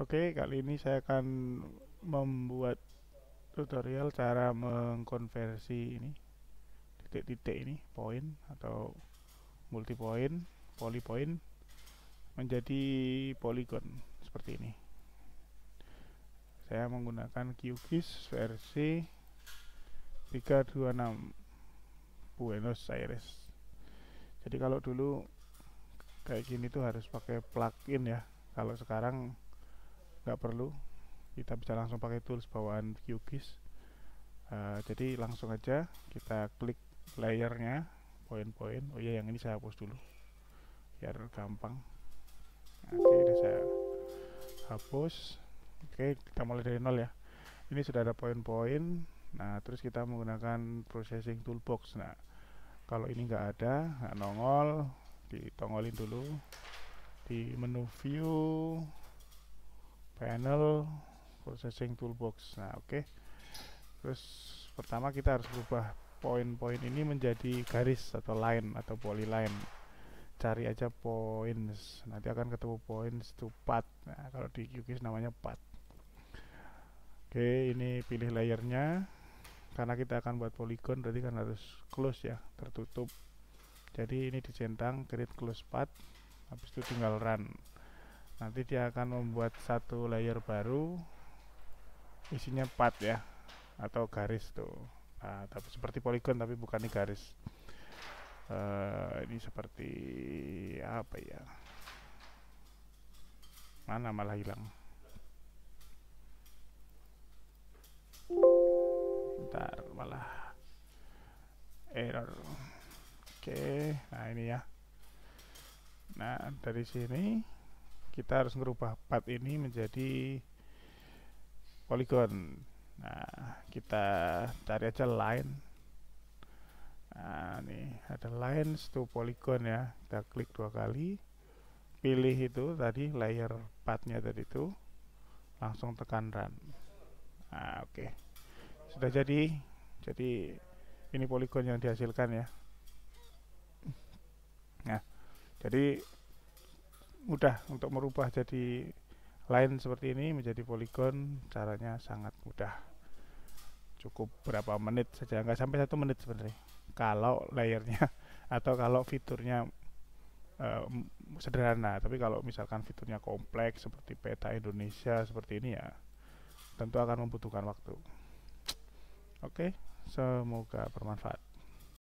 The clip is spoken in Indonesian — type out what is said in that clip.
Oke, kali ini saya akan membuat tutorial cara mengkonversi ini titik-titik ini poin atau multi poin, poli poin menjadi poligon seperti ini. Saya menggunakan QGIS versi 326 Buenos Aires. Jadi kalau dulu kayak gini tuh harus pakai plugin ya. Kalau sekarang nggak perlu kita bisa langsung pakai tools bawaan QGIS uh, jadi langsung aja kita klik layernya poin-poin oh iya yang ini saya hapus dulu biar gampang nah, oke okay, saya hapus oke okay, kita mulai dari nol ya ini sudah ada poin-poin nah terus kita menggunakan processing toolbox nah kalau ini nggak ada nah, nongol ditongolin dulu di menu view panel processing toolbox nah oke okay. terus pertama kita harus berubah poin-poin ini menjadi garis atau line atau polyline cari aja points nanti akan ketemu points to path nah kalau di QGIS namanya path oke okay, ini pilih layernya karena kita akan buat polygon, berarti kan harus close ya tertutup jadi ini dicentang create close path habis itu tinggal run nanti dia akan membuat satu layer baru isinya part ya atau garis tuh nah, tapi seperti poligon tapi bukan di garis uh, ini seperti apa ya mana malah hilang ntar malah error oke okay, nah ini ya nah dari sini kita harus merubah part ini menjadi poligon nah kita cari aja line nah ini ada lines to poligon ya kita klik dua kali pilih itu tadi layer partnya tadi itu langsung tekan run nah oke okay. sudah jadi jadi ini poligon yang dihasilkan ya nah jadi mudah untuk merubah jadi lain seperti ini menjadi poligon caranya sangat mudah cukup berapa menit saja nggak sampai satu menit sebenarnya kalau layernya atau kalau fiturnya um, sederhana tapi kalau misalkan fiturnya kompleks seperti peta Indonesia seperti ini ya tentu akan membutuhkan waktu oke okay, semoga bermanfaat